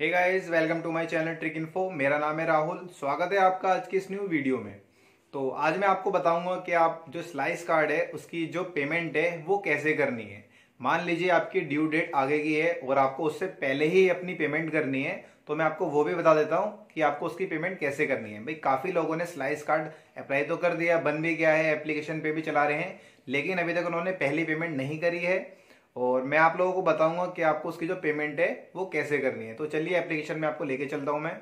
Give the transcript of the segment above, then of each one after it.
hey guys welcome to my channel trick info मेरा नाम है राहुल स्वागत है आपका आज की इस न्यू वीडियो में तो आज मैं आपको बताऊंगा कि आप जो स्लाइस कार्ड है उसकी जो पेमेंट है वो कैसे करनी है मान लीजिए आपकी ड्यू डेट आगे की है और आपको उससे पहले ही अपनी पेमेंट करनी है तो मैं आपको वो भी बता देता हूँ कि आपको उसकी पेमेंट कैसे करनी है भाई काफ़ी लोगों ने स्लाइस कार्ड अप्लाई तो कर दिया बन भी गया है एप्लीकेशन पे भी चला रहे हैं लेकिन अभी तक उन्होंने पहली पेमेंट नहीं करी है और मैं आप लोगों को बताऊंगा कि आपको उसकी जो पेमेंट है वो कैसे करनी है तो चलिए एप्लीकेशन में आपको लेके चलता हूँ मैं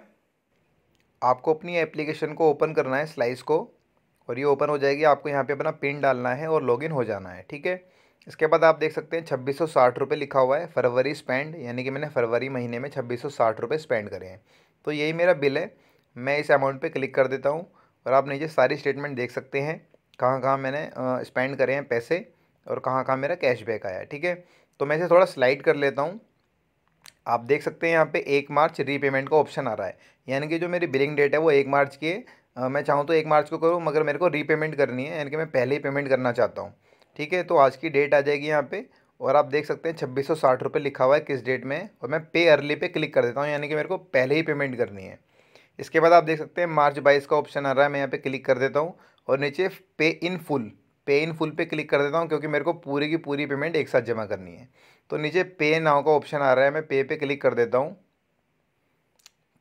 आपको अपनी एप्लीकेशन को ओपन करना है स्लाइस को और ये ओपन हो जाएगी आपको यहाँ पे अपना पिन डालना है और लॉगिन हो जाना है ठीक है इसके बाद आप देख सकते हैं छब्बीस सौ साठ रुपये लिखा हुआ है फरवरी स्पेंड यानी कि मैंने फरवरी महीने में छब्बीस सौ साठ रुपये स्पेंड करे हैं तो यही मेरा बिल है मैं इस अमाउंट पर क्लिक कर देता हूँ और आप नीचे सारी स्टेटमेंट देख सकते हैं कहाँ कहाँ मैंने स्पेंड करे हैं पैसे और कहाँ कहाँ मेरा कैशबैक आया ठीक है तो मैं इसे थोड़ा स्लाइड कर लेता हूँ आप देख सकते हैं यहाँ पे एक मार्च रीपेमेंट का ऑप्शन आ रहा है यानी कि जो मेरी बिलिंग डेट है वो एक मार्च की है आ, मैं चाहूँ तो एक मार्च को करूँ मगर मेरे को रीपेमेंट करनी है यानी कि मैं पहले ही पेमेंट करना चाहता हूँ ठीक है तो आज की डेट आ जाएगी यहाँ पर और आप देख सकते हैं छब्बीस सौ साठ रुपये लिखा हुआ है किस डेट में और मैं पे अर्ली पे क्लिक कर देता हूँ यानी कि मेरे को पहले ही पेमेंट करनी है इसके बाद आप देख सकते हैं मार्च बाईस का ऑप्शन आ रहा है मैं यहाँ पे क्लिक कर देता हूँ और नीचे पे इन फुल पे इन फुल पे क्लिक कर देता हूँ क्योंकि मेरे को पूरी की पूरी पेमेंट एक साथ जमा करनी है तो नीचे पे नाव का ऑप्शन आ रहा है मैं पे पे क्लिक कर देता हूँ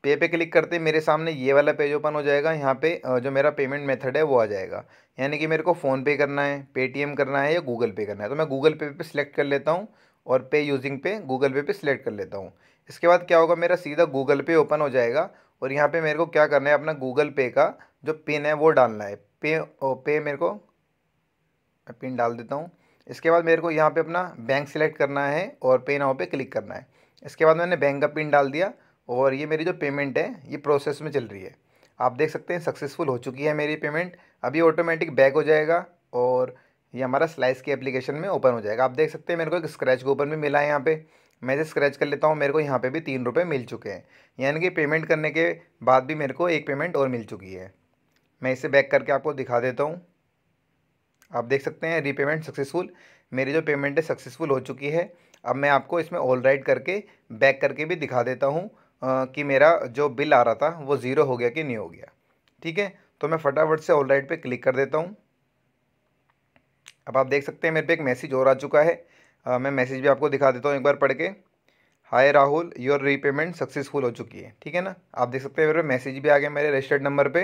पे पे क्लिक करते मेरे सामने ये वाला पेज ओपन हो जाएगा यहाँ पे जो मेरा पेमेंट मेथड है वो आ जाएगा यानी कि मेरे को फ़ोन पे करना है पेटीएम करना है या गूगल पे करना है तो मैं गूगल पे पे सिलेक्ट कर लेता हूँ और पे यूजिंग पे गूगल पे पे सिलेक्ट कर लेता हूँ इसके बाद क्या होगा मेरा सीधा गूगल पे ओपन हो जाएगा और यहाँ पर मेरे को क्या करना है अपना गूगल पे का जो पिन है वो डालना है पे पे मेरे को मैं पिन डाल देता हूँ इसके बाद मेरे को यहाँ पे अपना बैंक सिलेक्ट करना है और पे नाव पे क्लिक करना है इसके बाद मैंने बैंक का पिन डाल दिया और ये मेरी जो पेमेंट है ये प्रोसेस में चल रही है आप देख सकते हैं सक्सेसफुल हो चुकी है मेरी पेमेंट अभी ऑटोमेटिक बैक हो जाएगा और ये हमारा स्लाइस की एप्लीकेशन में ओपन हो जाएगा आप देख सकते हैं मेरे को एक स्क्रैच कूपन भी मिला है यहाँ पर मैं इसे स्क्रैच कर लेता हूँ मेरे को यहाँ पर भी तीन रुपये मिल चुके हैं यानी कि पेमेंट करने के बाद भी मेरे को एक पेमेंट और मिल चुकी है मैं इसे बैक करके आपको दिखा देता हूँ आप देख सकते हैं रीपेमेंट सक्सेसफुल मेरी जो पेमेंट है सक्सेसफुल हो चुकी है अब मैं आपको इसमें ऑल राइट करके बैक करके भी दिखा देता हूँ कि मेरा जो बिल आ रहा था वो ज़ीरो हो गया कि नहीं हो गया ठीक है तो मैं फटाफट से ऑल राइट पर क्लिक कर देता हूँ अब आप देख सकते हैं मेरे पे एक मैसेज और आ चुका है आ, मैं मैसेज भी आपको दिखा देता हूँ एक बार पढ़ के hi Rahul your repayment successful हो चुकी है ठीक है ना आप देख सकते हैं मेरे मैसेज भी आ गया मेरे रजिस्टर्ड नंबर पर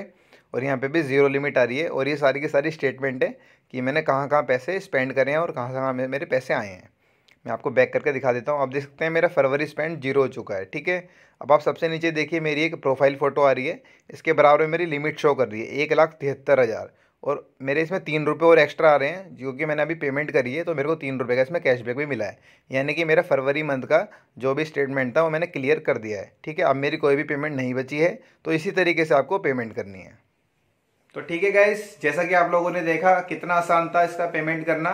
और यहाँ पे भी ज़ीरो लिमिट आ रही है और ये सारी की सारी स्टेटमेंट है कि मैंने कहाँ कहाँ पैसे स्पेंड करे हैं और कहाँ कहाँ मेरे पैसे आए हैं मैं आपको बैक करके दिखा देता हूँ आप देख सकते हैं मेरा फरवरी स्पेंड जीरो हो चुका है ठीक है अब आप सबसे नीचे देखिए मेरी एक प्रोफाइल फ़ोटो आ रही है इसके बराबर मेरी लिमिट शो कर रही है एक लाख तिहत्तर हज़ार और मेरे इसमें तीन रुपये और एक्स्ट्रा आ रहे हैं जो कि मैंने अभी पेमेंट करी है तो मेरे को तीन रुपये का इसमें कैशबैक भी मिला है यानी कि मेरा फरवरी मंथ का जो भी स्टेटमेंट था वो मैंने क्लियर कर दिया है ठीक है अब मेरी कोई भी पेमेंट नहीं बची है तो इसी तरीके से आपको पेमेंट करनी है तो ठीक है गाइस जैसा कि आप लोगों ने देखा कितना आसान था इसका पेमेंट करना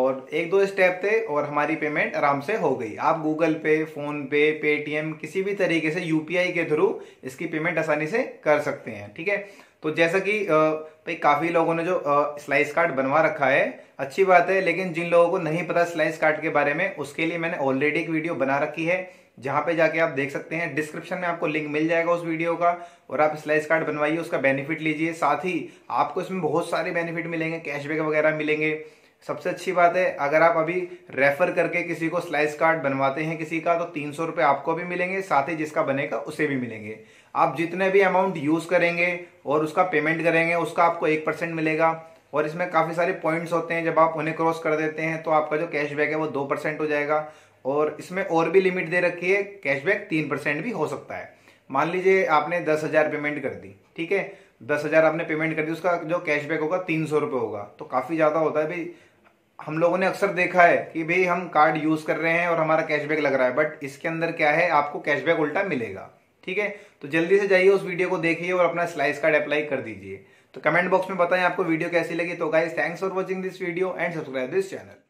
और एक दो स्टेप थे और हमारी पेमेंट आराम से हो गई आप गूगल पे फोन पे पेटीएम किसी भी तरीके से यूपीआई के थ्रू इसकी पेमेंट आसानी से कर सकते हैं ठीक है तो जैसा कि भाई काफ़ी लोगों ने जो स्लाइस कार्ड बनवा रखा है अच्छी बात है लेकिन जिन लोगों को नहीं पता स्लाइस कार्ड के बारे में उसके लिए मैंने ऑलरेडी एक वीडियो बना रखी है जहां पे जाके आप देख सकते हैं डिस्क्रिप्शन में आपको लिंक मिल जाएगा उस वीडियो का और आप स्लाइस कार्ड बनवाइए उसका बेनिफिट लीजिए साथ ही आपको इसमें बहुत सारे बेनिफिट मिलेंगे कैशबैक वगैरह मिलेंगे सबसे अच्छी बात है अगर आप अभी रेफर करके किसी को स्लाइस कार्ड बनवाते हैं किसी का तो तीन सौ रुपये आपको भी मिलेंगे साथ ही जिसका बनेगा उसे भी मिलेंगे आप जितने भी अमाउंट यूज़ करेंगे और उसका पेमेंट करेंगे उसका आपको एक परसेंट मिलेगा और इसमें काफ़ी सारे पॉइंट्स होते हैं जब आप उन्हें क्रॉस कर देते हैं तो आपका जो कैशबैक है वो दो परसेंट हो जाएगा और इसमें और भी लिमिट दे रखी है कैशबैक तीन परसेंट भी हो सकता है मान लीजिए आपने दस हजार पेमेंट कर दी ठीक है दस हजार आपने पेमेंट कर दी उसका जो कैशबैक होगा तीन सौ रुपये होगा तो काफ़ी ज़्यादा होता है भाई हम लोगों ने अक्सर देखा है कि भाई हम कार्ड यूज़ कर रहे हैं और हमारा कैशबैक लग रहा है बट इसके अंदर क्या है आपको कैशबैक उल्टा मिलेगा ठीक है तो जल्दी से जाइए उस वीडियो को देखिए और अपना स्लाइस कार्ड अप्लाई कर दीजिए तो कमेंट बॉक्स में बताएं आपको वीडियो कैसी लगी तो guys thanks for watching this video and subscribe this channel